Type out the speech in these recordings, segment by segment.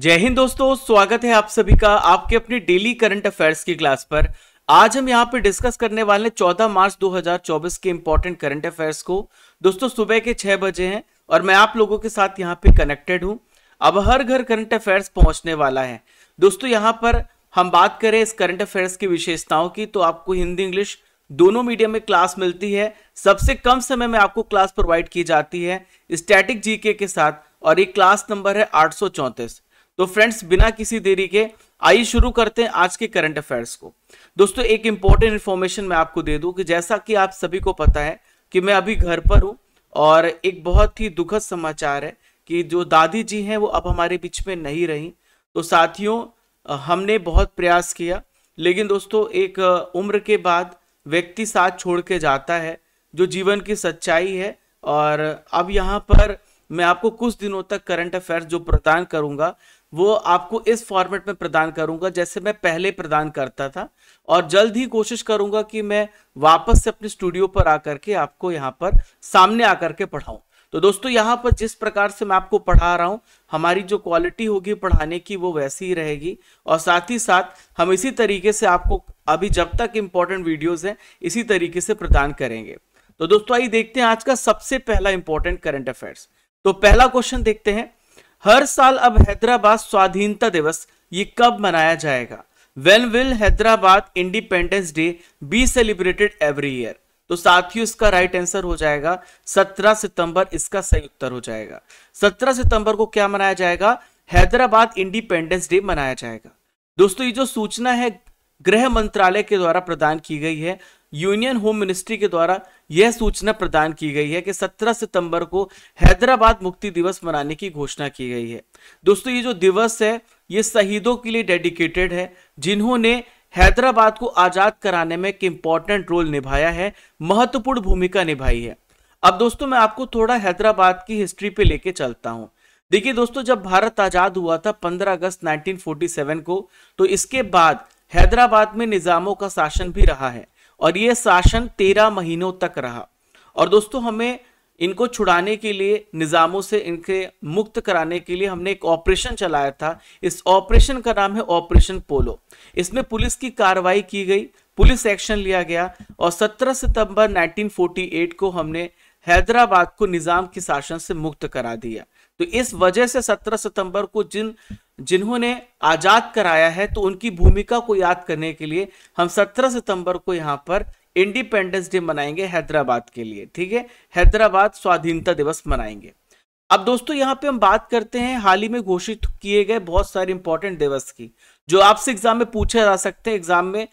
जय हिंद दोस्तों स्वागत है आप सभी का आपके अपने डेली करंट अफेयर्स की क्लास पर आज हम यहाँ पे डिस्कस करने वाले 14 मार्च 2024 के इंपॉर्टेंट करंट अफेयर्स को दोस्तों सुबह के छह बजे हैं और मैं आप लोगों के साथ यहाँ पे कनेक्टेड हूँ अब हर घर करंट अफेयर्स पहुंचने वाला है दोस्तों यहाँ पर हम बात करें इस करंट अफेयर्स की विशेषताओं की तो आपको हिंदी इंग्लिश दोनों मीडियम में क्लास मिलती है सबसे कम समय में आपको क्लास प्रोवाइड की जाती है स्टैटिक जीके के साथ और ये क्लास नंबर है आठ तो फ्रेंड्स बिना किसी देरी के आइए शुरू करते हैं आज के करंट अफेयर्स को दोस्तों एक इंपॉर्टेंट इन्फॉर्मेशन मैं आपको दे दूं कि जैसा कि आप सभी को पता है कि मैं अभी घर पर हूं और एक बहुत ही दुखद समाचार है कि जो दादी जी हैं वो अब हमारे बीच में नहीं रही तो साथियों हमने बहुत प्रयास किया लेकिन दोस्तों एक उम्र के बाद व्यक्ति साथ छोड़ के जाता है जो जीवन की सच्चाई है और अब यहाँ पर मैं आपको कुछ दिनों तक करंट अफेयर्स जो प्रदान करूंगा वो आपको इस फॉर्मेट में प्रदान करूंगा जैसे मैं पहले प्रदान करता था और जल्द ही कोशिश करूंगा कि मैं वापस से अपने स्टूडियो पर आकर के आपको यहाँ पर सामने आकर के पढ़ाऊं तो दोस्तों यहाँ पर जिस प्रकार से मैं आपको पढ़ा रहा हूँ हमारी जो क्वालिटी होगी पढ़ाने की वो वैसी ही रहेगी और साथ ही साथ हम इसी तरीके से आपको अभी जब तक इम्पोर्टेंट वीडियोज हैं इसी तरीके से प्रदान करेंगे तो दोस्तों आइए देखते हैं आज का सबसे पहला इंपॉर्टेंट करंट अफेयर्स तो पहला क्वेश्चन देखते हैं हर साल अब हैदराबाद स्वाधीनता दिवस ये कब मनाया जाएगा when will Hyderabad independence day be celebrated every year तो साथियों इसका राइट आंसर हो जाएगा 17 सितंबर इसका सही उत्तर हो जाएगा 17 सितंबर को क्या मनाया जाएगा हैदराबाद इंडिपेंडेंस डे मनाया जाएगा दोस्तों ये जो सूचना है गृह मंत्रालय के द्वारा प्रदान की गई है यूनियन होम मिनिस्ट्री के द्वारा यह सूचना प्रदान की गई है कि 17 सितंबर को हैदराबाद मुक्ति दिवस मनाने की घोषणा की गई है दोस्तों ये जो दिवस है ये शहीदों के लिए डेडिकेटेड है जिन्होंने हैदराबाद को आजाद कराने में एक इम्पॉर्टेंट रोल निभाया है महत्वपूर्ण भूमिका निभाई है अब दोस्तों मैं आपको थोड़ा हैदराबाद की हिस्ट्री पे लेके चलता हूँ देखिए दोस्तों जब भारत आजाद हुआ था 15 अगस्त 1947 को तो इसके बाद हैदराबाद में निजामों का शासन भी रहा है और ये शासन तेरह महीनों तक रहा और दोस्तों हमें इनको छुड़ाने के लिए निज़ामों से इनके मुक्त कराने के लिए हमने एक ऑपरेशन चलाया था इस ऑपरेशन का नाम है ऑपरेशन पोलो इसमें पुलिस की कार्रवाई की गई पुलिस एक्शन लिया गया और 17 सितंबर 1948 को हमने हैदराबाद को निज़ाम के शासन से मुक्त करा दिया तो इस वजह से 17 सितंबर को जिन जिन्होंने आजाद कराया है तो उनकी भूमिका को याद करने के लिए हम 17 सितंबर को यहाँ पर इंडिपेंडेंस डे मनाएंगे हैदराबाद के लिए ठीक है हैदराबाद स्वाधीनता दिवस मनाएंगे अब दोस्तों यहाँ पे हम बात करते हैं हाल ही में घोषित किए गए बहुत सारे इंपॉर्टेंट दिवस की जो आपसे एग्जाम में पूछे जा सकते हैं एग्जाम में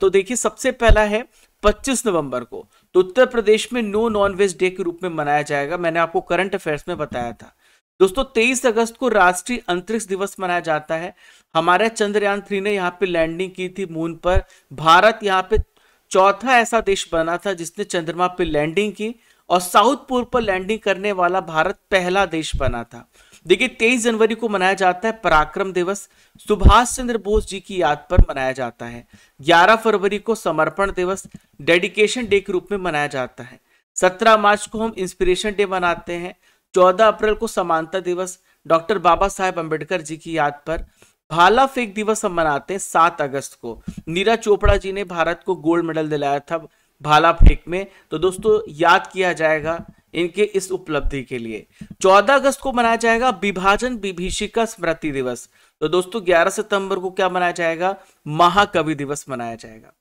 तो देखिए सबसे पहला है 25 नवंबर को तो उत्तर प्रदेश में नो नॉन वेज डे के रूप में मनाया जाएगा मैंने आपको करंट अफेयर्स में बताया था दोस्तों 23 अगस्त को राष्ट्रीय अंतरिक्ष दिवस मनाया जाता है हमारे चंद्रयान थ्री ने यहाँ पे लैंडिंग की थी मून पर भारत यहाँ पे चौथा ऐसा देश बना था जिसने चंद्रमा पे लैंडिंग की और साउथ पोल पर लैंडिंग करने वाला भारत पहला देश बना था देखिए तेईस जनवरी को मनाया जाता है पराक्रम दिवस सुभाष चंद्र बोस जी की याद पर मनाया जाता है 11 फरवरी को समर्पण दिवस डेडिकेशन डे के रूप में मनाया जाता है 17 मार्च को हम इंस्पिरेशन डे मनाते हैं 14 अप्रैल को समानता दिवस डॉक्टर बाबा साहेब अम्बेडकर जी की याद पर भाला फेंक दिवस हम मनाते हैं सात अगस्त को नीरा चोपड़ा जी ने भारत को गोल्ड मेडल दिलाया था भाला फेंक में तो दोस्तों याद किया जाएगा इनके इस उपलब्धि के लिए 14 अगस्त को मनाया जाएगा विभाजन विभीषिका स्मृति दिवस तो दोस्तों 11 सितंबर को क्या मनाया जाएगा महाकवि दिवस मनाया जाएगा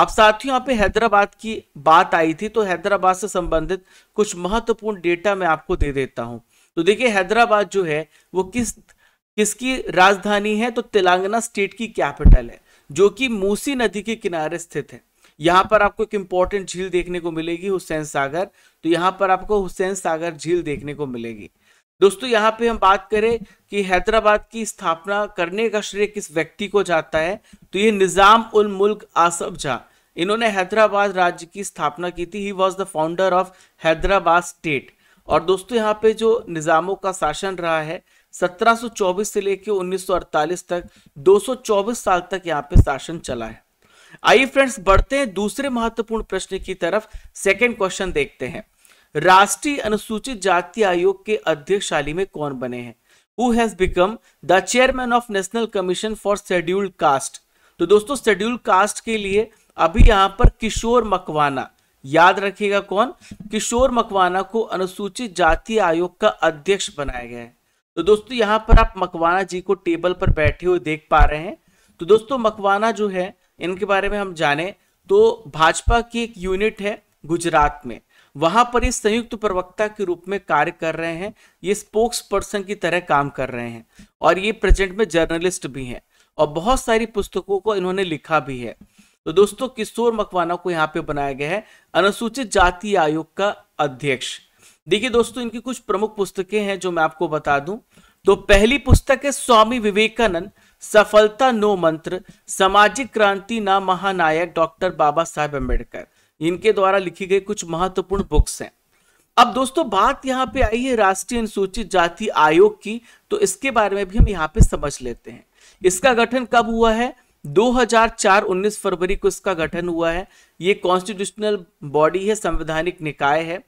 अब साथियों यहाँ पे हैदराबाद की बात आई थी तो हैदराबाद से संबंधित कुछ महत्वपूर्ण डेटा मैं आपको दे देता हूँ तो देखिए हैदराबाद जो है वो किस किसकी राजधानी है तो तेलंगाना स्टेट की कैपिटल है जो कि मूसी नदी के किनारे स्थित है यहाँ पर आपको एक इंपॉर्टेंट झील देखने को मिलेगी हुसैन सागर तो यहाँ पर आपको हुसैन सागर झील देखने को मिलेगी दोस्तों यहाँ पे हम बात करें कि हैदराबाद की स्थापना करने का श्रेय किस व्यक्ति को जाता है तो ये निज़ाम उल मुल्क आसफ झा इन्होंने हैदराबाद राज्य की स्थापना की थी he was the founder of Hyderabad state और दोस्तों यहाँ पे जो निज़ामों का शासन रहा है 1724 से लेकर 1948 तक 224 साल तक यहाँ पे शासन चला है आइए फ्रेंड्स बढ़ते हैं दूसरे महत्वपूर्ण प्रश्न की तरफ सेकेंड क्वेश्चन देखते हैं राष्ट्रीय अनुसूचित जाति आयोग के अध्यक्ष शाली में कौन बने हैं who has become the chairman of national commission for scheduled caste तो दोस्तों शेड्यूल्ड कास्ट के लिए अभी यहां पर किशोर मकवाना याद रखिएगा कौन किशोर मकवाना को अनुसूचित जाति आयोग का अध्यक्ष बनाया गया है तो दोस्तों यहाँ पर आप मकवाना जी को टेबल पर बैठे हुए देख पा रहे हैं तो दोस्तों मकवाना जो है इनके बारे में हम जाने तो भाजपा की एक यूनिट है गुजरात में वहां पर ये संयुक्त प्रवक्ता के रूप में कार्य कर रहे हैं ये स्पोक्स पर्सन की तरह काम कर रहे हैं और ये प्रेजेंट में जर्नलिस्ट भी हैं और बहुत सारी पुस्तकों को इन्होंने लिखा भी है तो दोस्तों किशोर मकवाना को यहाँ पे बनाया गया है अनुसूचित जाति आयोग का अध्यक्ष देखिए दोस्तों इनकी कुछ प्रमुख पुस्तकें हैं जो मैं आपको बता दूं तो पहली पुस्तक है स्वामी विवेकानंद सफलता नो मंत्र सामाजिक क्रांति ना महानायक डॉक्टर बाबा साहेब अम्बेडकर इनके द्वारा लिखी गई कुछ महत्वपूर्ण बुक्स हैं अब दोस्तों बात यहाँ पे आई है राष्ट्रीय अनुसूचित जाति आयोग की तो इसके बारे में भी हम यहाँ पे समझ लेते हैं इसका गठन कब हुआ है 2004 19 फरवरी को इसका गठन हुआ है ये कॉन्स्टिट्यूशनल बॉडी है संवैधानिक निकाय है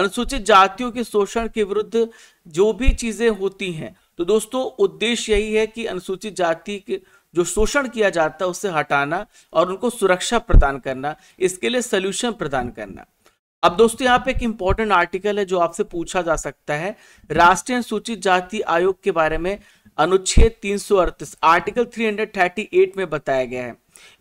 अनुसूचित जातियों के शोषण के विरुद्ध जो भी चीजें होती हैं तो दोस्तों उद्देश्य यही है कि अनुसूचित जाति के जो शोषण किया जाता है उसे हटाना और उनको सुरक्षा प्रदान करना इसके लिए सोल्यूशन प्रदान करना अब दोस्तों यहाँ पे एक इम्पोर्टेंट आर्टिकल है जो आपसे पूछा जा सकता है राष्ट्रीय अनुसूचित जाति आयोग के बारे में अनुच्छेद तीन आर्टिकल 338 में बताया गया है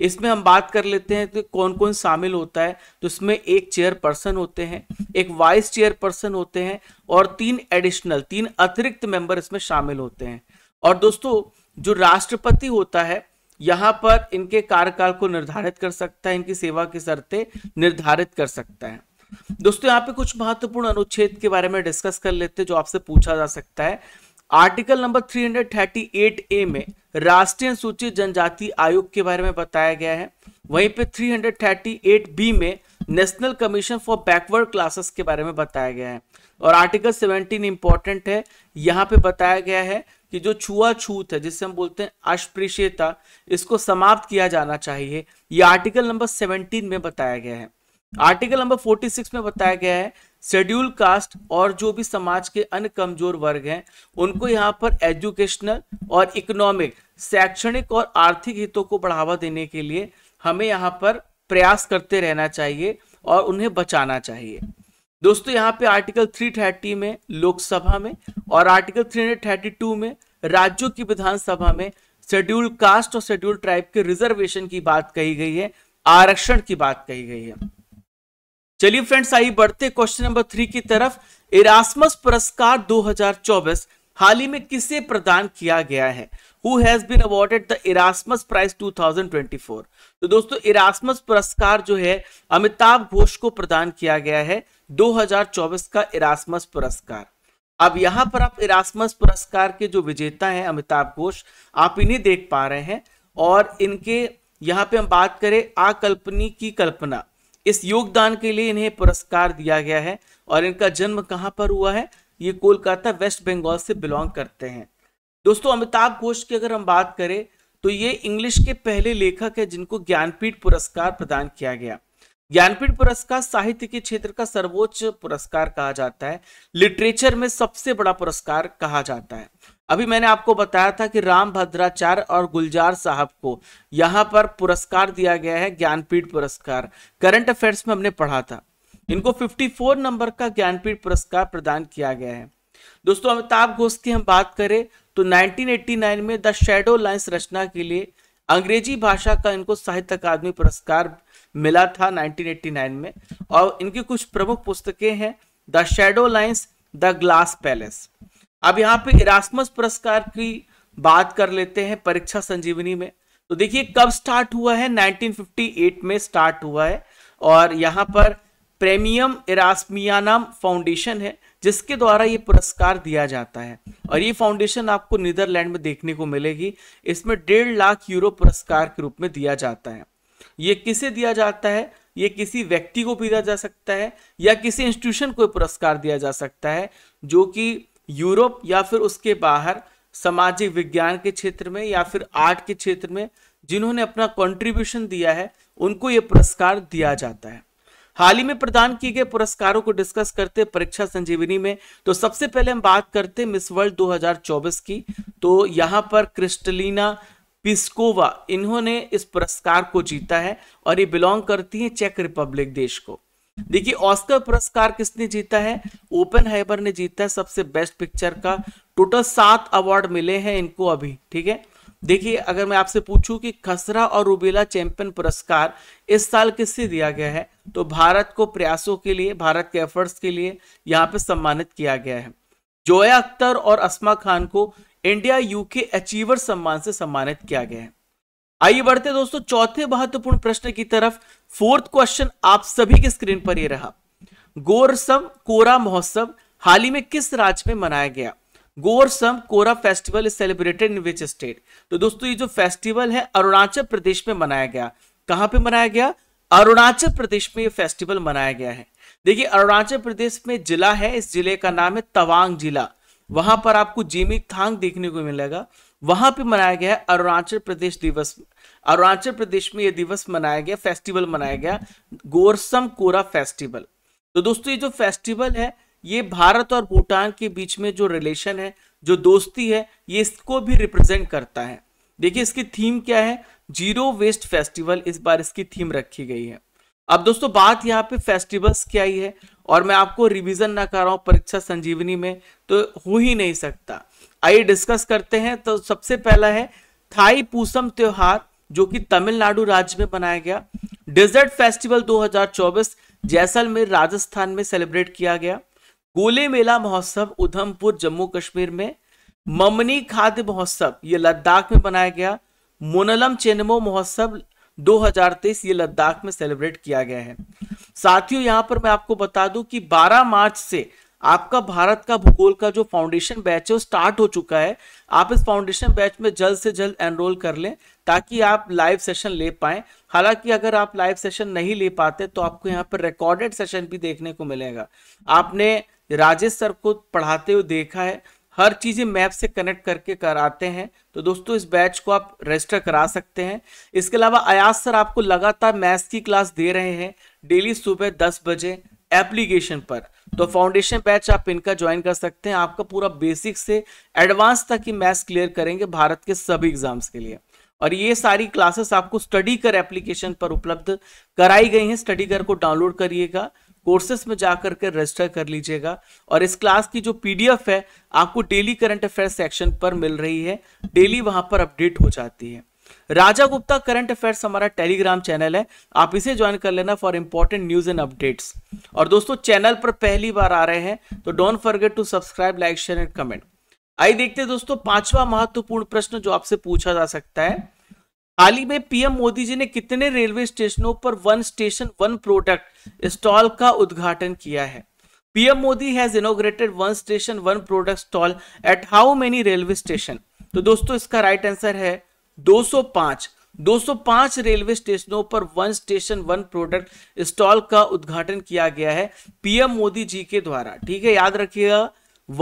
इसमें हम बात कर लेते हैं तो कौन कौन शामिल होता है तो इसमें एक चेयर पर्सन होते हैं एक वाइस चेयर पर्सन होते हैं और तीन एडिशनल तीन अतिरिक्त मेंबर इसमें शामिल होते हैं और दोस्तों जो राष्ट्रपति होता है यहाँ पर इनके कार्यकाल को निर्धारित कर सकता है इनकी सेवा की शर्तें निर्धारित कर सकता है दोस्तों यहाँ पे कुछ महत्वपूर्ण अनुच्छेद के बारे में डिस्कस कर लेते हैं जो आपसे पूछा जा सकता है आर्टिकल नंबर 338 ए में राष्ट्रीय अनुसूचित जनजाति आयोग के बारे में बताया गया है वहीं पे 338 बी में national commission for backward classes के बारे में बताया गया है और आर्टिकल 17 इंपॉर्टेंट है यहाँ पे बताया गया है कि जो छुआछूत है जिससे हम बोलते हैं अस्पृश्यता इसको समाप्त किया जाना चाहिए ये आर्टिकल नंबर 17 में बताया गया है आर्टिकल नंबर 46 में बताया गया है शेड्यूल कास्ट और जो भी समाज के अन्य कमजोर वर्ग हैं उनको यहाँ पर एजुकेशनल और इकोनॉमिक शैक्षणिक और आर्थिक हितों को बढ़ावा देने के लिए हमें यहाँ पर प्रयास करते रहना चाहिए और उन्हें बचाना चाहिए दोस्तों यहाँ पे आर्टिकल 330 में लोकसभा में और आर्टिकल 332 में राज्यों की विधानसभा में शेड्यूल कास्ट और शेड्यूल ट्राइब के रिजर्वेशन की बात कही गई है आरक्षण की बात कही गई है चलिए फ्रेंड्स आइए बढ़ते क्वेश्चन नंबर थ्री की तरफ इरासमस पुरस्कार 2024 हाल ही में किसे प्रदान किया गया है who has been awarded the Erasmus prize 2024 तो दोस्तों इरास्मस पुरस्कार जो है अमिताभ घोष को प्रदान किया गया है 2024 का इरास्मस पुरस्कार अब यहाँ पर आप इरास्मस पुरस्कार के जो विजेता हैं अमिताभ घोष आप इन्हें देख पा रहे हैं और इनके यहाँ पे हम बात करें आकल्पनी की कल्पना इस योगदान के लिए इन्हें पुरस्कार दिया गया है और इनका जन्म कहाँ पर हुआ है ये कोलकाता वेस्ट बंगाल से बिलोंग करते हैं दोस्तों अमिताभ घोष की अगर हम बात करें तो ये इंग्लिश के पहले लेखक है जिनको ज्ञानपीठ पुरस्कार प्रदान किया गया ज्ञानपीठ पुरस्कार साहित्य के क्षेत्र का सर्वोच्च पुरस्कार कहा जाता है लिटरेचर में सबसे बड़ा पुरस्कार कहा जाता है अभी मैंने आपको बताया था कि राम भद्राचार्य और गुलजार साहब को यहाँ पर पुरस्कार दिया गया है ज्ञानपीठ पुरस्कार करंट अफेयर्स में हमने पढ़ा था इनको 54 नंबर का ज्ञानपीठ पुरस्कार प्रदान किया गया है दोस्तों अमिताभ घोष की हम बात करें तो 1989 में द शेडो लाइन्स रचना के लिए अंग्रेजी भाषा का इनको साहित्य अकादमी पुरस्कार मिला था 1989 में और इनकी कुछ प्रमुख पुस्तकें हैं the shadow lines the glass palace अब यहाँ पे इरास्मस पुरस्कार की बात कर लेते हैं परीक्षा संजीवनी में तो देखिए कब स्टार्ट हुआ है 1958 में स्टार्ट हुआ है और यहाँ पर प्रेमियम एरास्मियानाम फाउंडेशन है जिसके द्वारा ये पुरस्कार दिया जाता है और ये फाउंडेशन आपको नीदरलैंड में देखने को मिलेगी इसमें डेढ़ लाख यूरो पुरस्कार के रूप में दिया जाता है ये किसे दिया जाता है ये किसी व्यक्ति को भी दिया जा सकता है या किसी इंस्टीट्यूशन को पुरस्कार दिया जा सकता है जो कि यूरोप या फिर उसके बाहर सामाजिक विज्ञान के क्षेत्र में या फिर आर्ट के क्षेत्र में जिन्होंने अपना कंट्रीब्यूशन दिया है उनको ये पुरस्कार दिया जाता है हाल ही में प्रदान किए गए पुरस्कारों को डिस्कस करते परीक्षा संजीवनी में तो सबसे पहले हम बात करते मिस वर्ल्ड 2024 की तो यहाँ पर क्रिस्टलिना पिस्कोवा इन्होंने इस पुरस्कार को जीता है और ये बिलोंग करती है चेक रिपब्लिक देश को देखिए ऑस्कर पुरस्कार किसने जीता है ओपन हाइबर ने जीता है सबसे बेस्ट पिक्चर का टोटल सात अवार्ड मिले हैं इनको अभी ठीक है देखिए अगर मैं आपसे पूछूं कि खसरा और रूबेला चैंपियन पुरस्कार इस साल किससे दिया गया है तो भारत को प्रयासों के लिए भारत के एफर्ट्स के लिए यहाँ पे सम्मानित किया गया है जोया अख्तर और असमा खान को इंडिया यूके अचीवर सम्मान से सम्मानित किया गया है आइए बढ़ते दोस्तों चौथे महत्वपूर्ण प्रश्न की तरफ फोर्थ क्वेश्चन आप सभी के स्क्रीन पर ये रहा गोरसम कोरा महोत्सव हाल ही में किस राज्य में मनाया गया Gorsam Kora festival is celebrated in which state तो दोस्तों ये जो फेस्टिवल है अरुणाचल प्रदेश में मनाया गया कहां पे मनाया गया अरुणाचल प्रदेश में ये फेस्टिवल मनाया गया है देखिए अरुणाचल प्रदेश में जिला है इस जिले का नाम है तवांग जिला वहां पर आपको जीमी थांग देखने को मिलेगा वहां पे मनाया गया है अरुणाचल प्रदेश दिवस अरुणाचल प्रदेश में ये दिवस मनाया गया फेस्टिवल मनाया गया गोरसम कोरा फेस्टिवल तो दोस्तों ये जो फेस्टिवल है ये भारत और भूटान के बीच में जो रिलेशन है जो दोस्ती है ये इसको भी रिप्रेजेंट करता है देखिए इसकी थीम क्या है जीरो वेस्ट फेस्टिवल इस बार इसकी थीम रखी गई है अब दोस्तों बात यहाँ पे फेस्टिवल्स क्या ही है और मैं आपको रिवीजन ना कर रहा हूँ परीक्षा संजीवनी में तो हो ही नहीं सकता आइए डिस्कस करते हैं तो सबसे पहला है थाई पूसम त्योहार जो कि तमिलनाडु राज्य में बनाया गया डेजर्ट फेस्टिवल 2024 जैसलमेर राजस्थान में सेलिब्रेट किया गया गोले मेला महोत्सव उधमपुर जम्मू कश्मीर में ममनी खाद्य महोत्सव ये लद्दाख में बनाया गया मोनलम चेनमो महोत्सव 2023 ये लद्दाख में सेलिब्रेट किया गया है साथियों यहाँ पर मैं आपको बता दूं कि 12 मार्च से आपका भारत का भूगोल का जो फाउंडेशन बैच है वो स्टार्ट हो चुका है आप इस फाउंडेशन बैच में जल्द से जल्द एनरोल कर लें ताकि आप लाइव सेशन ले पाएं हालांकि अगर आप लाइव सेशन नहीं ले पाते तो आपको यहाँ पर रिकॉर्डेड सेशन भी देखने को मिलेगा आपने राजेश सर को पढ़ाते हुए देखा है हर चीज़ें मैप से कनेक्ट करके कराते हैं तो दोस्तों इस बैच को आप रजिस्टर करा सकते हैं इसके अलावा अयाज सर आपको लगातार मैथ्स की क्लास दे रहे हैं डेली सुबह दस बजे एप्लीकेशन पर तो फाउंडेशन बैच आप इनका ज्वाइन कर सकते हैं आपका पूरा बेसिक से एडवांस तक ही मैथ्स क्लियर करेंगे भारत के सभी एग्जाम्स के लिए और ये सारी क्लासेस आपको स्टडी कर एप्लीकेशन पर उपलब्ध कराई गई हैं स्टडी कर को डाउनलोड करिएगा कोर्सेस में जाकर के रजिस्टर कर लीजिएगा और इस क्लास की जो पीडीएफ है आपको डेली करंट अफेयर सेक्शन पर मिल रही है डेली वहां पर अपडेट हो जाती है राजा गुप्ता करंट अफेयर्स हमारा टेलीग्राम चैनल है आप इसे ज्वाइन कर लेना for important news and updates और दोस्तों चैनल पर पहली बार आ रहे हैं तो don't forget to subscribe like share and comment आई देखते हैं दोस्तों पांचवा महत्वपूर्ण प्रश्न जो आपसे पूछा जा सकता है हाल ही में पीएम मोदी जी ने कितने रेलवे स्टेशनों पर one station one product stall का उद्घाटन किया है PM Modi has inaugurated one station one product stall at how many railway station तो दोस्तों इसका राइट आंसर है 205 205 रेलवे स्टेशनों पर one station one product stall का उद्घाटन किया गया है पीएम मोदी जी के द्वारा ठीक है याद रखिएगा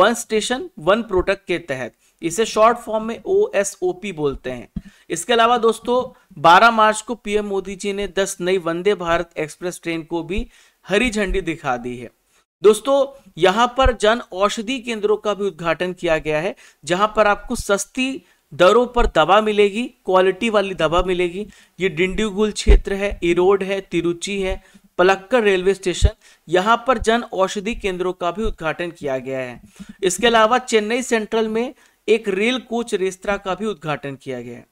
वन स्टेशन वन प्रोडक्ट के तहत इसे शॉर्ट फॉर्म में ओ एस ओ पी बोलते हैं इसके अलावा दोस्तों 12 मार्च को पीएम मोदी जी ने 10 नई वंदे भारत एक्सप्रेस ट्रेन को भी हरी झंडी दिखा दी है दोस्तों यहां पर जन औषधि केंद्रों का भी उद्घाटन किया गया है जहां पर आपको सस्ती दरों पर दवा मिलेगी क्वालिटी वाली दवा मिलेगी ये डिंडीगुल क्षेत्र है इरोड है तिरुचि है पलक्कर रेलवे स्टेशन यहाँ पर जन औषधि केंद्रों का भी उद्घाटन किया गया है इसके अलावा चेन्नई सेंट्रल में एक रेल कोच रेस्तरा का भी उद्घाटन किया गया है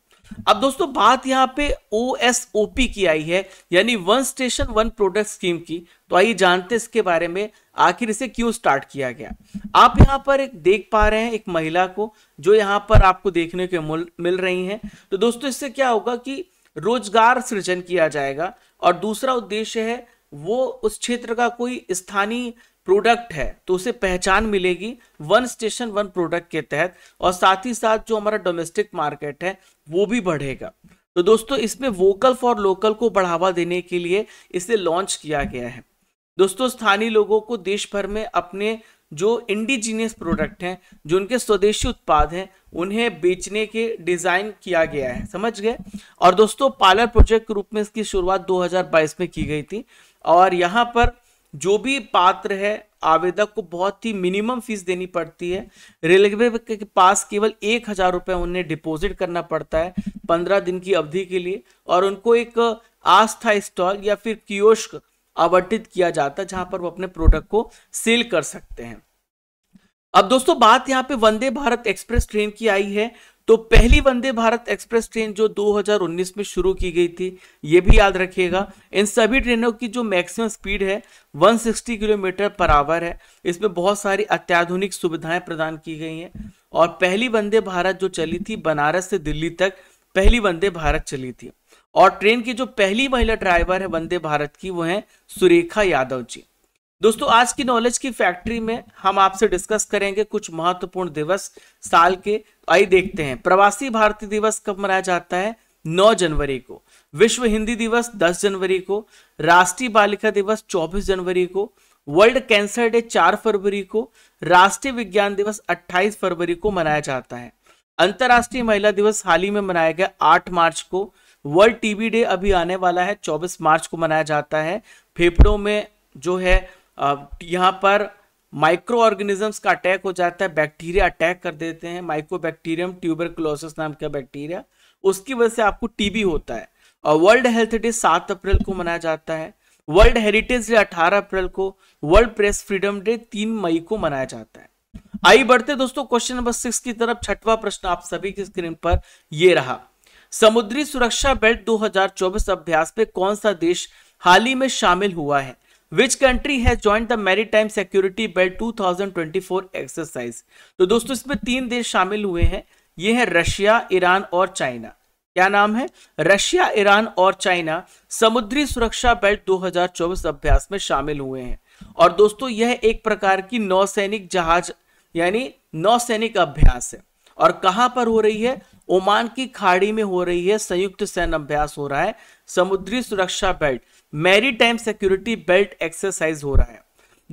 अब दोस्तों बात यहाँ पे ओ एस ओ पी की आई है यानी one station one product scheme की तो आइए जानते हैं इसके बारे में आखिर इसे क्यों स्टार्ट किया गया आप यहाँ पर एक देख पा रहे हैं एक महिला को जो यहां पर आपको देखने के मिल रही हैं तो दोस्तों इससे क्या होगा कि रोजगार सृजन किया जाएगा और दूसरा उद्देश्य है वो उस क्षेत्र का कोई स्थानीय प्रोडक्ट है तो उसे पहचान मिलेगी वन स्टेशन वन प्रोडक्ट के तहत और साथ ही साथ जो हमारा डोमेस्टिक मार्केट है वो भी बढ़ेगा तो दोस्तों इसमें वोकल फॉर लोकल को बढ़ावा देने के लिए इसे लॉन्च किया गया है दोस्तों स्थानीय लोगों को देश भर में अपने जो इंडिजीनियस प्रोडक्ट हैं जो उनके स्वदेशी उत्पाद हैं उन्हें बेचने के डिज़ाइन किया गया है समझ गए और दोस्तों पार्लर प्रोजेक्ट के रूप में इसकी शुरुआत 2022 में की गई थी और यहाँ पर जो भी पात्र है आवेदक को बहुत ही मिनिमम फीस देनी पड़ती है रेलवे के पास केवल एक हजार रुपये उन्हें डिपॉजिट करना पड़ता है पंद्रह दिन की अवधि के लिए और उनको एक आस्था स्टॉल या फिर कियोस्क आवंटित किया जाता है जहां पर वो अपने प्रोडक्ट को सेल कर सकते हैं अब दोस्तों बात यहाँ पे वंदे भारत एक्सप्रेस ट्रेन की आई है तो पहली वंदे भारत एक्सप्रेस ट्रेन जो 2019 में शुरू की गई थी ये भी याद रखिएगा इन सभी ट्रेनों की जो मैक्सिमम स्पीड है 160 किलोमीटर पर आवर है इसमें बहुत सारी अत्याधुनिक सुविधाएं प्रदान की गई हैं और पहली वंदे भारत जो चली थी बनारस से दिल्ली तक पहली वंदे भारत चली थी और ट्रेन की जो पहली महिला ड्राइवर है वंदे भारत की वो है सुरेखा यादव जी दोस्तों आज की नॉलेज की फैक्ट्री में हम आपसे डिस्कस करेंगे कुछ महत्वपूर्ण दिवस साल के आई देखते हैं प्रवासी भारतीय दिवस कब मनाया जाता है 9 जनवरी को विश्व हिंदी दिवस 10 जनवरी को राष्ट्रीय बालिका दिवस 24 जनवरी को वर्ल्ड कैंसर डे 4 फरवरी को राष्ट्रीय विज्ञान दिवस 28 फरवरी को मनाया जाता है अंतर्राष्ट्रीय महिला दिवस हाल ही में मनाया गया 8 मार्च को वर्ल्ड टीबी डे अभी आने वाला है 24 मार्च को मनाया जाता है फेफड़ों में जो है यहाँ पर माइक्रो ऑर्गेनिजम्स का अटैक हो जाता है बैक्टीरिया अटैक कर देते हैं माइक्रो बैक्टीरियम ट्यूबरक्लोसिस नाम का बैक्टीरिया उसकी वजह से आपको टीबी होता है और वर्ल्ड हेल्थ डे सात अप्रैल को मनाया जाता है वर्ल्ड हेरिटेज डे अठारह अप्रैल को वर्ल्ड प्रेस फ्रीडम डे तीन मई को मनाया जाता है आई बढ़ते दोस्तों क्वेश्चन नंबर सिक्स की तरफ छठवा प्रश्न आप सभी की स्क्रीन पर यह रहा समुद्री सुरक्षा बेल्ट 2024 अभ्यास में कौन सा देश हाल ही में शामिल हुआ है विच कंट्री है joint the maritime security belt 2024 exercise तो दोस्तों इसमें तीन देश शामिल हुए हैं ये है रशिया ईरान और चाइना क्या नाम है रशिया ईरान और चाइना समुद्री सुरक्षा बेल्ट 2024 अभ्यास में शामिल हुए हैं और दोस्तों यह एक प्रकार की नौसैनिक जहाज यानी नौसैनिक अभ्यास है और कहां पर हो रही है ओमान की खाड़ी में हो रही है संयुक्त सैन्य अभ्यास हो रहा है समुद्री सुरक्षा belt maritime security belt exercise हो रहा है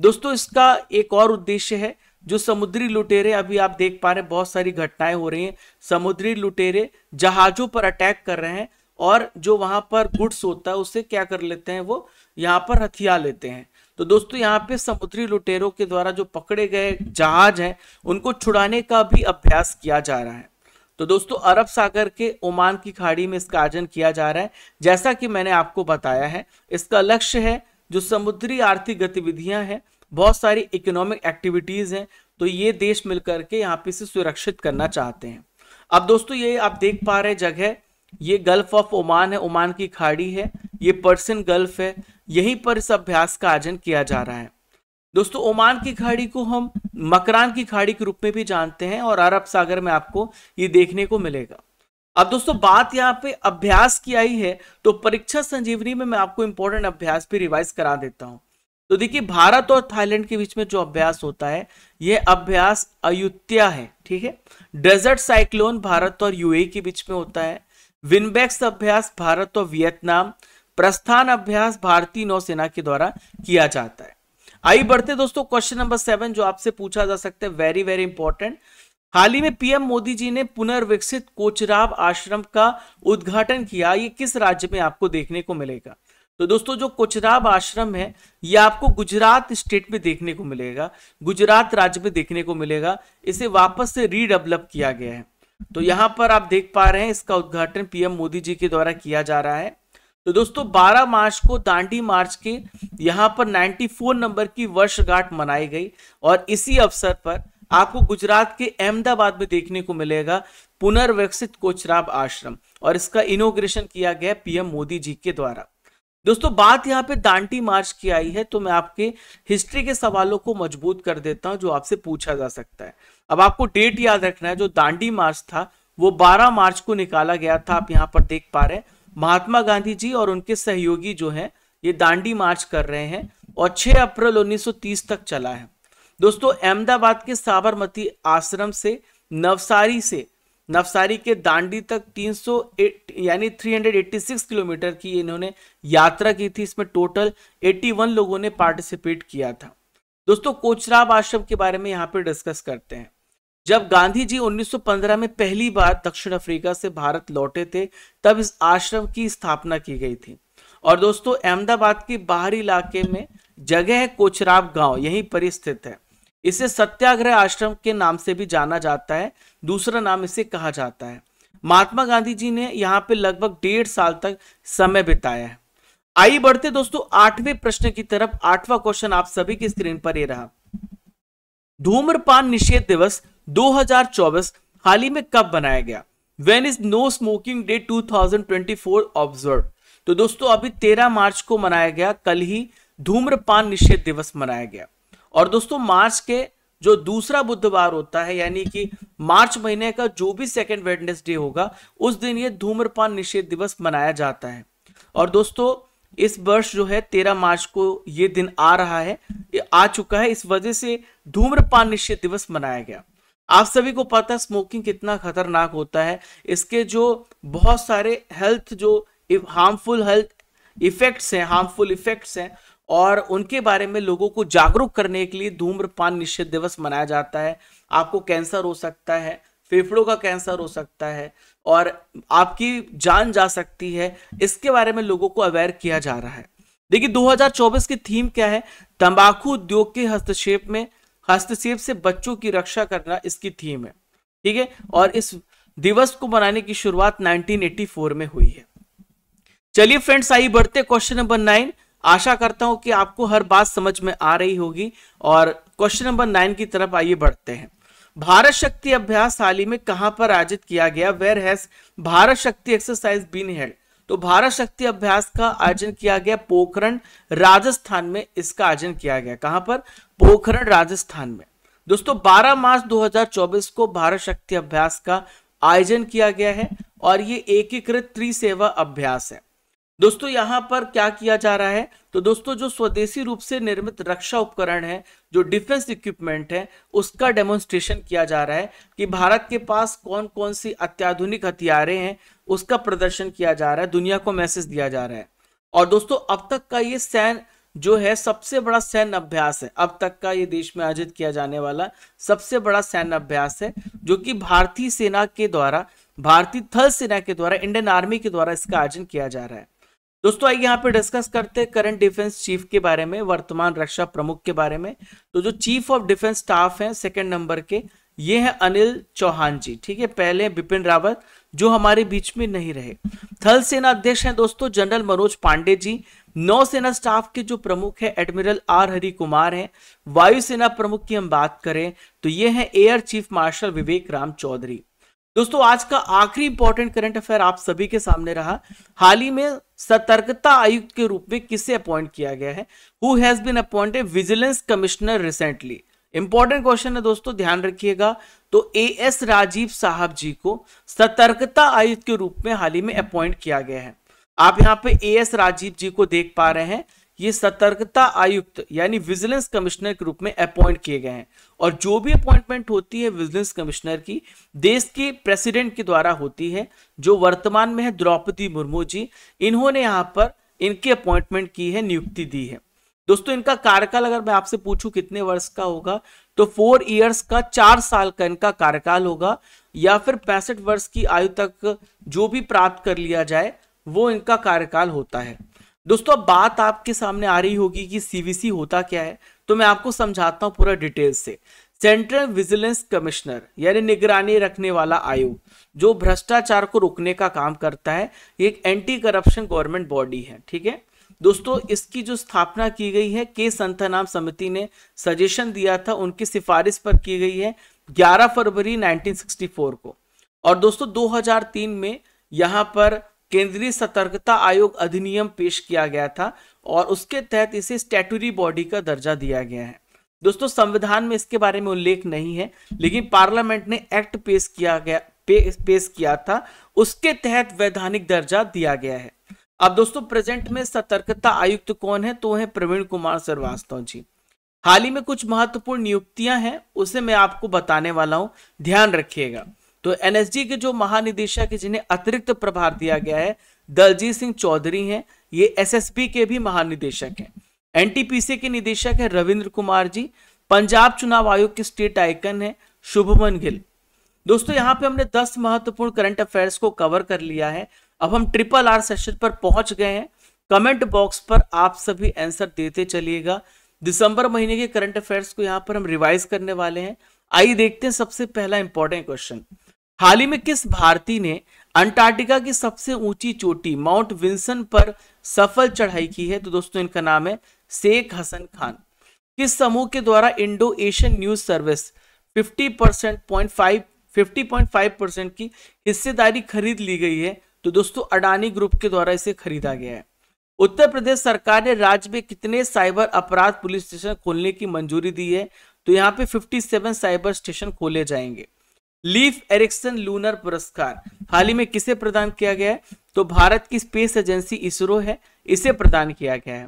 दोस्तों इसका एक और उद्देश्य है जो समुद्री लुटेरे अभी आप देख पा रहे हैं बहुत सारी घटनाएं हो रही हैं समुद्री लुटेरे जहाजों पर अटैक कर रहे हैं और जो वहां पर गुड्स होता है उसे क्या कर लेते हैं वो यहाँ पर हथिया लेते हैं तो दोस्तों यहाँ पे समुद्री लुटेरों के द्वारा जो पकड़े गए जहाज हैं उनको छुड़ाने का भी अभ्यास किया जा रहा है तो दोस्तों अरब सागर के ओमान की खाड़ी में इसका आयोजन किया जा रहा है जैसा कि मैंने आपको बताया है इसका लक्ष्य है जो समुद्री आर्थिक गतिविधियां हैं बहुत सारी इकोनॉमिक एक्टिविटीज़ हैं तो ये देश मिलकर के यहाँ पे इसे सुरक्षित करना चाहते हैं अब दोस्तों ये आप देख पा रहे जगह ये गल्फ ऑफ ओमान है ओमान की खाड़ी है ये पर्सियन गल्फ है यहीं पर इस अभ्यास का आयोजन किया जा रहा है दोस्तों ओमान की खाड़ी को हम मकरान की खाड़ी के रूप में भी जानते हैं और अरब सागर में आपको ये देखने को मिलेगा अब दोस्तों बात यहाँ पे अभ्यास की आई है तो परीक्षा संजीवनी में मैं आपको इंपॉर्टेंट अभ्यास भी रिवाइज करा देता हूँ तो देखिए भारत और थाईलैंड के बीच में जो अभ्यास होता है यह अभ्यास अयुत्या है ठीक है डेजर्ट साइक्लोन भारत और यूएई e के बीच में होता है विनबैक्स अभ्यास भारत और वियतनाम प्रस्थान अभ्यास भारतीय नौसेना के द्वारा किया जाता है आई बढ़ते दोस्तों क्वेश्चन नंबर सेवन जो आपसे पूछा जा सकता है वेरी वेरी इंपॉर्टेंट हाल ही में पीएम मोदी जी ने पुनर्विकसित कोचराब आश्रम का उद्घाटन किया ये किस राज्य में आपको देखने को मिलेगा तो दोस्तों जो कोचराब आश्रम है ये आपको गुजरात स्टेट में देखने को मिलेगा गुजरात राज्य में देखने को मिलेगा इसे वापस से रीडेवलप किया गया है तो यहां पर आप देख पा रहे हैं इसका उद्घाटन पीएम मोदी जी के द्वारा किया जा रहा है तो दोस्तों 12 मार्च को दांडी मार्च के यहाँ पर 94 नंबर की वर्षगांठ मनाई गई और इसी अवसर पर आपको गुजरात के अहमदाबाद में देखने को मिलेगा पुनर्विकसित कोचराब आश्रम और इसका इनोग्रेशन किया गया पीएम मोदी जी के द्वारा दोस्तों बात यहाँ पे दांडी मार्च की आई है तो मैं आपके हिस्ट्री के सवालों को मजबूत कर देता हूँ जो आपसे पूछा जा सकता है अब आपको डेट याद रखना है जो दांडी मार्च था वो 12 मार्च को निकाला गया था आप यहाँ पर देख पा रहे हैं महात्मा गांधी जी और उनके सहयोगी जो हैं ये दांडी मार्च कर रहे हैं और 6 अप्रैल 1930 तक चला है दोस्तों अहमदाबाद के साबरमती आश्रम से नवसारी से नवसारी के दांडी तक 308 यानी 386 किलोमीटर की इन्होंने यात्रा की थी इसमें टोटल 81 लोगों ने पार्टिसिपेट किया था दोस्तों कोचराब आश्रम के बारे में यहाँ पे डिस्कस करते हैं जब गांधी जी 1915 में पहली बार दक्षिण अफ्रीका से भारत लौटे थे तब इस आश्रम की स्थापना की गई थी और दोस्तों अहमदाबाद के बाहरी इलाके में जगह है कोचराब गांव यहीं पर स्थित है इसे सत्याग्रह आश्रम के नाम से भी जाना जाता है दूसरा नाम इसे कहा जाता है महात्मा गांधी जी ने यहाँ पे लगभग डेढ़ साल तक समय बिताया है आइए बढ़ते दोस्तों आठवें प्रश्न की तरफ आठवां क्वेश्चन आप सभी की स्क्रीन पर ये रहा धूम्रपान निषेध दिवस 2024 हाल ही में कब बनाया गया when is no smoking day 2024 thousand तो दोस्तों अभी 13 मार्च को मनाया गया कल ही धूम्रपान निषेध दिवस मनाया गया और दोस्तों मार्च के जो दूसरा बुधवार होता है यानी कि मार्च महीने का जो भी सेकेंड वेडनेसडे होगा उस दिन ये धूम्रपान निषेध दिवस मनाया जाता है और दोस्तों इस वर्ष जो है तेरह मार्च को ये दिन आ रहा है आ चुका है इस वजह से धूम्रपान निषेध दिवस मनाया गया आप सभी को पता है स्मोकिंग कितना खतरनाक होता है इसके जो बहुत सारे हेल्थ जो हार्मफुल हेल्थ इफेक्ट्स हैं हार्मफुल इफेक्ट्स हैं और उनके बारे में लोगों को जागरूक करने के लिए धूम्रपान निषेध दिवस मनाया जाता है आपको कैंसर हो सकता है फेफड़ों का कैंसर हो सकता है और आपकी जान जा सकती है इसके बारे में लोगों को अवेयर किया जा रहा है देखिए 2024 की थीम क्या है तंबाकू उद्योग के हस्तक्षेप में हस्तक्षेप से बच्चों की रक्षा करना इसकी थीम है ठीक है और इस दिवस को मनाने की शुरुआत 1984 में हुई है चलिए फ्रेंड्स आई बढ़ते क्वेश्चन नंबर नाइन आशा करता हूं कि आपको हर बात समझ में आ रही होगी और क्वेश्चन नंबर नाइन की तरफ आइए बढ़ते हैं भारत शक्ति अभ्यास हाल ही में कहां पर आयोजित किया गया वेर हैज भारत शक्ति एक्सरसाइज बीन हेल्ड तो भारत शक्ति अभ्यास का आयोजन किया गया पोखरण राजस्थान में इसका आयोजन किया गया कहां पर पोखरण राजस्थान में दोस्तों 12 मार्च 2024 को भारत शक्ति अभ्यास का आयोजन किया गया है और ये एकीकृत त्रिसेवा अभ्यास है दोस्तों यहां पर क्या किया जा रहा है तो दोस्तों जो स्वदेशी रूप से निर्मित रक्षा उपकरण है जो डिफेंस इक्विपमेंट है उसका डेमोन्स्ट्रेशन किया जा रहा है कि भारत के पास कौन कौन सी अत्याधुनिक हथियारें हैं उसका प्रदर्शन किया जा रहा है दुनिया को मैसेज दिया जा रहा है और दोस्तों अब तक का ये सैन जो है सबसे बड़ा सैन्य अभ्यास है अब तक का ये देश में आयोजित किया जाने वाला सबसे बड़ा सैन्य अभ्यास है जो कि भारतीय सेना के द्वारा भारतीय थल सेना के द्वारा इंडियन आर्मी के द्वारा इसका आयोजन किया जा रहा है दोस्तों आइए यहाँ पे डिस्कस करते हैं करंट डिफेंस चीफ के बारे में वर्तमान रक्षा प्रमुख के बारे में तो जो चीफ ऑफ डिफेंस स्टाफ है सेकेंड नंबर के ये हैं अनिल चौहान जी ठीक है पहले बिपिन रावत जो हमारे बीच में नहीं रहे थल सेना अध्यक्ष हैं दोस्तों जनरल मनोज पांडे जी नौसेना स्टाफ के जो प्रमुख है एडमिरल आर हरि कुमार हैं वायुसेना प्रमुख की हम बात करें तो ये हैं air chief marshal Vivek Ram Chaudhari दोस्तों आज का आखिरी इंपॉर्टेंट करंट अफेयर आप सभी के सामने रहा हाल ही में सतर्कता आयुक्त के रूप में किसे अपॉइंट किया गया है who has been appointed vigilance commissioner recently important question है दोस्तों ध्यान रखिएगा तो ए एस राजीव साहब जी को सतर्कता आयुक्त के रूप में हाल ही में अपॉइंट किया गया है आप यहाँ पे ए एस राजीव जी को देख पा रहे हैं ये सतर्कता आयुक्त यानी विजिलेंस कमिश्नर के रूप में अपॉइंट किए गए हैं और जो भी अपॉइंटमेंट होती है विजिलेंस कमिश्नर की देश के प्रेसिडेंट के द्वारा होती है जो वर्तमान में है द्रौपदी मुर्मू जी इन्होंने यहाँ पर इनकी अपॉइंटमेंट की है नियुक्ति दी है दोस्तों इनका कार्यकाल अगर मैं आपसे पूछूं कितने वर्ष का होगा तो फोर इयर्स का चार साल का इनका कार्यकाल होगा या फिर पैंसठ वर्ष की आयु तक जो भी प्राप्त कर लिया जाए वो इनका कार्यकाल होता है दोस्तों अब बात आपके सामने आ रही होगी कि सीवीसी होता क्या है तो मैं आपको समझाता हूं पूरा डिटेल से सेंट्रल विजिलेंस कमिश्नर यानी निगरानी रखने वाला आयोग जो भ्रष्टाचार को रोकने का काम करता है एक एंटी करप्शन गवर्नमेंट बॉडी है ठीक है दोस्तों इसकी जो स्थापना की गई है के संथानाम समिति ने सजेशन दिया था उनकी सिफारिश पर की गई है 11 फरवरी 1964 को और दोस्तों 2003 में यहां पर केंद्रीय सतर्कता आयोग अधिनियम पेश किया गया था और उसके तहत इसे स्टैटूरी बॉडी का दर्जा दिया गया है दोस्तों संविधान में इसके बारे में उल्लेख नहीं है लेकिन पार्लियामेंट ने एक्ट पेश किया गया पे, पेश किया था उसके तहत वैधानिक दर्जा दिया गया है अब दोस्तों प्रेजेंट में सतर्कता आयुक्त कौन है तो है प्रवीण कुमार श्रीवास्तव जी हाल ही में कुछ महत्वपूर्ण नियुक्तियां हैं उसे मैं आपको बताने वाला हूं ध्यान रखिएगा तो एनएसजी के जो महानिदेशक है जिन्हें अतिरिक्त प्रभार दिया गया है दलजीत सिंह चौधरी हैं ये एसएसबी के भी महानिदेशक हैं एनटीपीसी के निदेशक है रविंद्र कुमार जी पंजाब चुनाव आयोग के स्टेट आइकन है शुभमन गिल दोस्तों यहाँ पे हमने 10 महत्वपूर्ण करंट अफेयर्स को कवर कर लिया है अब हम ट्रिपल आर सेशन पर पहुंच गए हैं कमेंट बॉक्स पर आप सभी आंसर देते चलिएगा दिसंबर महीने के करंट अफेयर्स को यहाँ पर हम रिवाइज करने वाले हैं आइए देखते हैं सबसे पहला इंपॉर्टेंट क्वेश्चन हाल ही में किस भारतीय ने अंटार्कटिका की सबसे ऊंची चोटी माउंट विंसन पर सफल चढ़ाई की है तो दोस्तों इनका नाम है शेख हसन खान किस समूह के द्वारा Indo Asian News Service 50 percent point five fifty point five percent की हिस्सेदारी खरीद ली गई है तो दोस्तों अडानी ग्रुप के द्वारा इसे खरीदा गया है उत्तर प्रदेश सरकार ने राज्य में कितने साइबर अपराध पुलिस स्टेशन खोलने की मंजूरी दी है तो यहाँ पे 57 साइबर स्टेशन खोले जाएंगे लीफ एरिक्सन लूनर पुरस्कार हाल ही में किसे प्रदान किया गया है तो भारत की स्पेस एजेंसी इसरो है इसे प्रदान किया गया है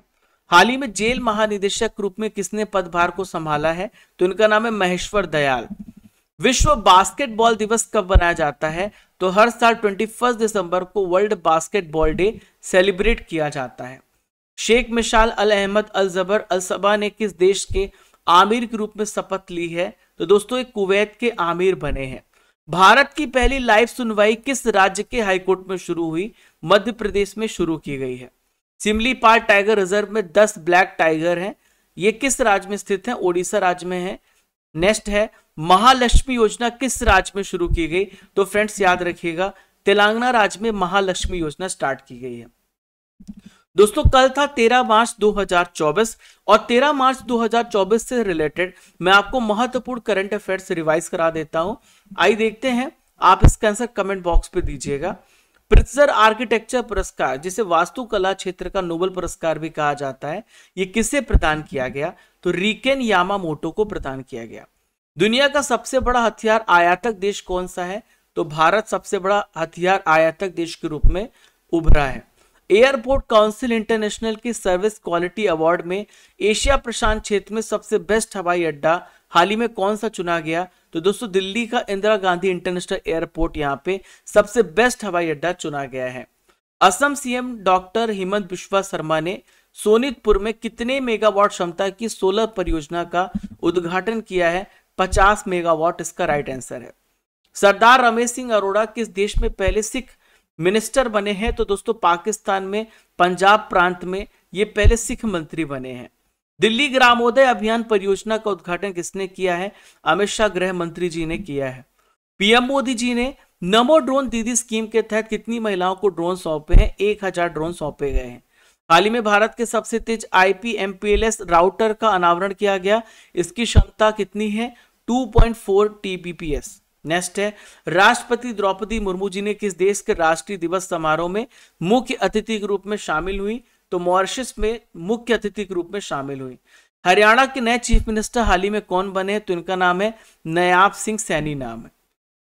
हाल ही में जेल महानिदेशक रूप में किसने पदभार को संभाला है तो इनका नाम है महेश्वर दयाल विश्व बास्केटबॉल दिवस कब मनाया जाता है तो हर साल 21 दिसंबर को वर्ल्ड बास्केटबॉल डे सेलिब्रेट किया जाता है शेख मिशाल अल अहमद अल जबर अल सबा ने किस देश के आमिर के रूप में शपथ ली है तो दोस्तों एक कुवैत के आमिर बने हैं भारत की पहली लाइव सुनवाई किस राज्य के हाईकोर्ट में शुरू हुई मध्य प्रदेश में शुरू की गई है सिमली पार टाइगर रिजर्व में दस ब्लैक टाइगर हैं ये किस राज्य में स्थित है ओडिशा राज्य में है नेक्स्ट है महालक्ष्मी योजना किस राज्य में शुरू की गई तो फ्रेंड्स याद रखिएगा तेलंगाना राज्य में महालक्ष्मी योजना स्टार्ट की गई है दोस्तों कल था 13 मार्च 2024 और 13 मार्च 2024 से रिलेटेड मैं आपको महत्वपूर्ण करंट अफेयर्स रिवाइज करा देता हूं आई देखते हैं आप इसका आंसर कमेंट बॉक्स पे दीजिएगा प्रित्जर आर्किटेक्चर पुरस्कार जिसे वास्तुकला क्षेत्र का नोबल पुरस्कार भी कहा जाता है ये किसे प्रदान किया गया तो रिकेन मोटो को प्रदान किया गया दुनिया का सबसे बड़ा हथियार आयातक देश कौन सा है तो भारत सबसे बड़ा हथियार आयातक देश के रूप में उभरा है एयरपोर्ट काउंसिल इंटरनेशनल की सर्विस क्वालिटी अवार्ड में एशिया प्रशांत क्षेत्र में सबसे बेस्ट हवाई अड्डा हाल ही में कौन सा चुना गया तो दोस्तों दिल्ली का इंदिरा गांधी इंटरनेशनल एयरपोर्ट यहाँ पे सबसे बेस्ट हवाई अड्डा चुना गया है असम सीएम डॉक्टर हेमंत बिश्वा शर्मा ने सोनितपुर में कितने मेगावाट क्षमता की सोलर परियोजना का उद्घाटन किया है पचास मेगावाट इसका राइट आंसर है सरदार रमेश सिंह अरोड़ा किस देश में पहले सिख मिनिस्टर बने हैं तो दोस्तों पाकिस्तान में पंजाब प्रांत में ये पहले सिख मंत्री बने हैं दिल्ली ग्रामोदय अभियान परियोजना का उद्घाटन किसने किया है अमित शाह गृह मंत्री जी ने किया है पीएम मोदी जी ने नमो ड्रोन दीदी स्कीम के तहत कितनी महिलाओं को ड्रोन सौंपे हैं एक हजार ड्रोन सौंपे गए हैं हाल ही में भारत के सबसे तेज आईपीएमपीएलएस राउटर का अनावरण किया गया इसकी क्षमता कितनी है 2.4 टीबीपीएस नेक्स्ट है राष्ट्रपति द्रौपदी मुर्मू जी ने किस देश के राष्ट्रीय दिवस समारोह में मुख्य अतिथि के रूप में शामिल हुई तो मॉरिशस में मुख्य अतिथि के रूप में शामिल हुई हरियाणा के नए चीफ मिनिस्टर हाल ही में कौन बने तो इनका नाम है नयाब सिंह सैनी नाम है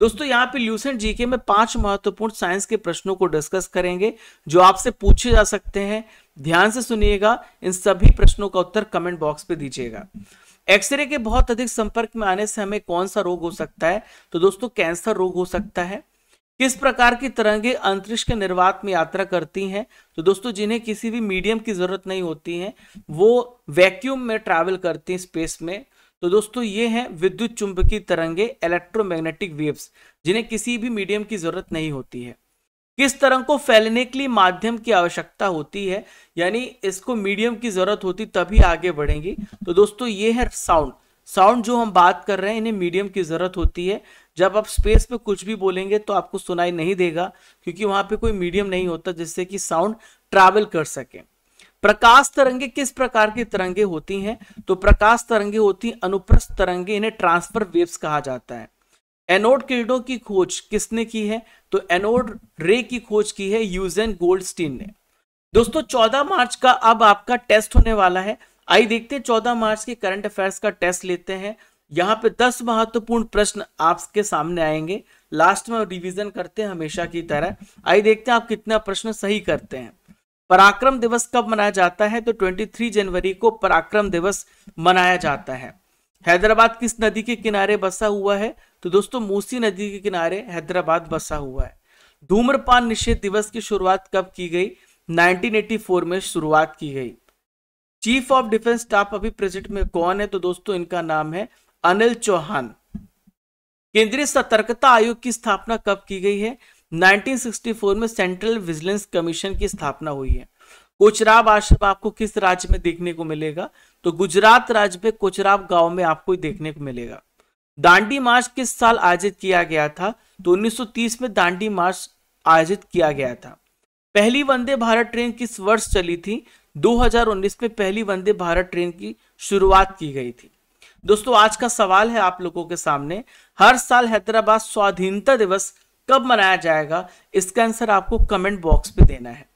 दोस्तों यहाँ पे ल्यूसेंट जीके में पांच महत्वपूर्ण साइंस के प्रश्नों को डिस्कस करेंगे जो आपसे पूछे जा सकते हैं ध्यान से सुनिएगा इन सभी प्रश्नों का उत्तर कमेंट बॉक्स पे दीजिएगा एक्सरे के बहुत अधिक संपर्क में आने से हमें कौन सा रोग हो सकता है तो दोस्तों कैंसर रोग हो सकता है किस प्रकार की तरंगे अंतरिक्ष के निर्वात में यात्रा करती हैं तो दोस्तों जिन्हें किसी भी मीडियम की जरूरत नहीं होती है वो वैक्यूम में ट्रैवल करती हैं स्पेस में तो दोस्तों ये हैं विद्युत चुंबकीय तरंगे इलेक्ट्रोमैग्नेटिक वेव्स जिन्हें किसी भी मीडियम की जरूरत नहीं होती है किस तरंग को फैलने के लिए माध्यम की आवश्यकता होती है यानी इसको मीडियम की जरूरत होती तभी आगे बढ़ेंगी तो दोस्तों ये है साउंड साउंड जो हम बात कर रहे हैं इन्हें मीडियम की जरूरत होती है जब आप स्पेस पे कुछ भी बोलेंगे तो आपको सुनाई नहीं देगा क्योंकि वहां पे कोई मीडियम नहीं होता जिससे कि साउंड ट्रैवल कर सके प्रकाश तरंगे किस प्रकार की तरंगे होती हैं तो प्रकाश तरंगे होती अनुप्रस्थ तरंगे इन्हें ट्रांसफर वेव्स कहा जाता है एनोड किरणों की खोज किसने की है तो एनोड रे की खोज की है यूजेन गोल्डस्टीन ने दोस्तों 14 मार्च का अब आपका टेस्ट होने वाला है आई देखते हैं 14 मार्च के करंट अफेयर्स का टेस्ट लेते हैं यहाँ पे 10 महत्वपूर्ण प्रश्न आपके सामने आएंगे लास्ट में रिवीजन करते हैं हमेशा की तरह आई देखते हैं आप कितना प्रश्न सही करते हैं पराक्रम दिवस कब मनाया जाता है तो 23 जनवरी को पराक्रम दिवस मनाया जाता है हैदराबाद किस नदी के किनारे बसा हुआ है तो दोस्तों मूसी नदी के किनारे हैदराबाद बसा हुआ है धूम्रपान निषेध दिवस की शुरुआत कब की गई 1984 में शुरुआत की गई चीफ ऑफ डिफेंस स्टाफ अभी प्रेजेंट में कौन है तो दोस्तों इनका नाम है अनिल चौहान केंद्रीय सतर्कता आयोग की स्थापना कब की गई है 1964 में सेंट्रल विजिलेंस कमीशन की स्थापना हुई है कोचराब आश्रम आपको किस राज्य में देखने को मिलेगा तो गुजरात राज्य में कोचराब गांव में आपको देखने को मिलेगा दांडी मार्च किस साल आयोजित किया गया था तो 1930 में दांडी मार्च आयोजित किया गया था पहली वंदे भारत ट्रेन किस वर्ष चली थी 2019 में पहली वंदे भारत ट्रेन की शुरुआत की गई थी दोस्तों आज का सवाल है आप लोगों के सामने हर साल हैदराबाद स्वाधीनता दिवस कब मनाया जाएगा इसका आंसर आपको कमेंट बॉक्स में देना है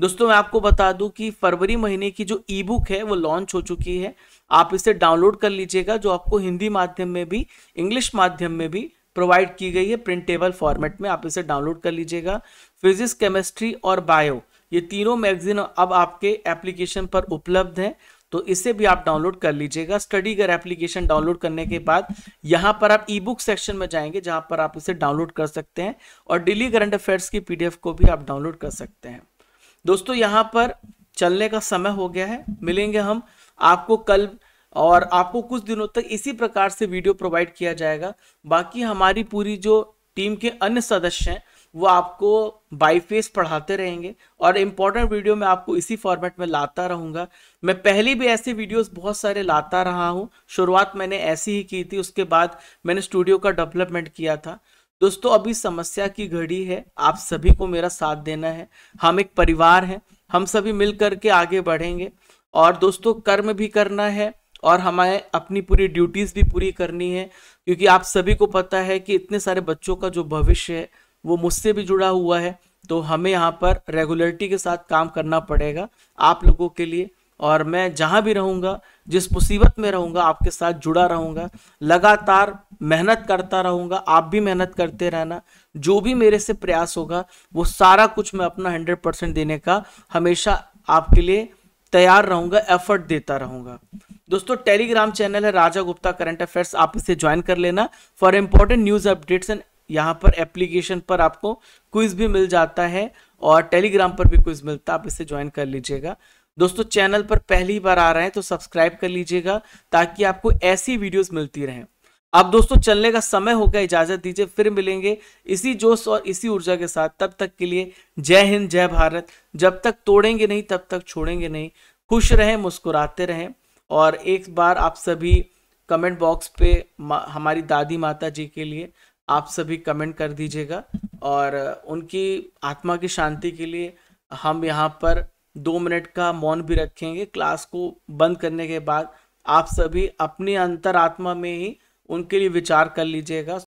दोस्तों मैं आपको बता दूं कि फरवरी महीने की जो ई बुक है वो लॉन्च हो चुकी है आप इसे डाउनलोड कर लीजिएगा जो आपको हिंदी माध्यम में भी इंग्लिश माध्यम में भी प्रोवाइड की गई है प्रिंटेबल फॉर्मेट में आप इसे डाउनलोड कर लीजिएगा फिजिक्स केमिस्ट्री और बायो ये तीनों मैगजीन अब आपके एप्लीकेशन पर उपलब्ध हैं तो इसे भी आप डाउनलोड कर लीजिएगा स्टडी कर एप्लीकेशन डाउनलोड करने के बाद यहाँ पर आप ई बुक सेक्शन में जाएंगे जहाँ पर आप इसे डाउनलोड कर सकते हैं और डेली करंट अफेयर्स की पीडीएफ को भी आप डाउनलोड कर सकते हैं दोस्तों यहाँ पर चलने का समय हो गया है मिलेंगे हम आपको कल और आपको कुछ दिनों तक इसी प्रकार से वीडियो प्रोवाइड किया जाएगा बाकी हमारी पूरी जो टीम के अन्य सदस्य हैं वो आपको बाई फेस पढ़ाते रहेंगे और इम्पोर्टेंट वीडियो मैं आपको इसी फॉर्मेट में लाता रहूँगा मैं पहले भी ऐसे वीडियोस बहुत सारे लाता रहा हूँ शुरुआत मैंने ऐसी ही की थी उसके बाद मैंने स्टूडियो का डेवलपमेंट किया था दोस्तों अभी समस्या की घड़ी है आप सभी को मेरा साथ देना है हम एक परिवार हैं हम सभी मिल करके आगे बढ़ेंगे और दोस्तों कर्म भी करना है और हमें अपनी पूरी ड्यूटीज़ भी पूरी करनी है क्योंकि आप सभी को पता है कि इतने सारे बच्चों का जो भविष्य है वो मुझसे भी जुड़ा हुआ है तो हमें यहाँ पर रेगुलरिटी के साथ काम करना पड़ेगा आप लोगों के लिए और मैं जहाँ भी रहूँगा जिस मुसीबत में रहूंगा आपके साथ जुड़ा रहूंगा लगातार मेहनत करता रहूंगा आप भी मेहनत करते रहना जो भी मेरे से प्रयास होगा वो सारा कुछ मैं अपना हंड्रेड परसेंट देने का हमेशा आपके लिए तैयार रहूंगा एफर्ट देता रहूंगा दोस्तों टेलीग्राम चैनल है राजा गुप्ता करंट अफेयर्स आप इसे ज्वाइन कर लेना for important news updates and यहाँ पर एप्लीकेशन पर आपको क्विज भी मिल जाता है और टेलीग्राम पर भी क्विज मिलता है आप इसे ज्वाइन कर लीजिएगा दोस्तों चैनल पर पहली बार आ रहे हैं तो सब्सक्राइब कर लीजिएगा ताकि आपको ऐसी वीडियोस मिलती रहें अब दोस्तों चलने का समय हो गया इजाजत दीजिए फिर मिलेंगे इसी जोश और इसी ऊर्जा के साथ तब तक के लिए जय हिंद जय भारत जब तक तोड़ेंगे नहीं तब तक छोड़ेंगे नहीं खुश रहें मुस्कुराते रहें और एक बार आप सभी कमेंट बॉक्स पे हमारी दादी माता जी के लिए आप सभी कमेंट कर दीजिएगा और उनकी आत्मा की शांति के लिए हम यहाँ पर दो मिनट का मौन भी रखेंगे क्लास को बंद करने के बाद आप सभी अपनी अंतरात्मा में ही उनके लिए विचार कर लीजिएगा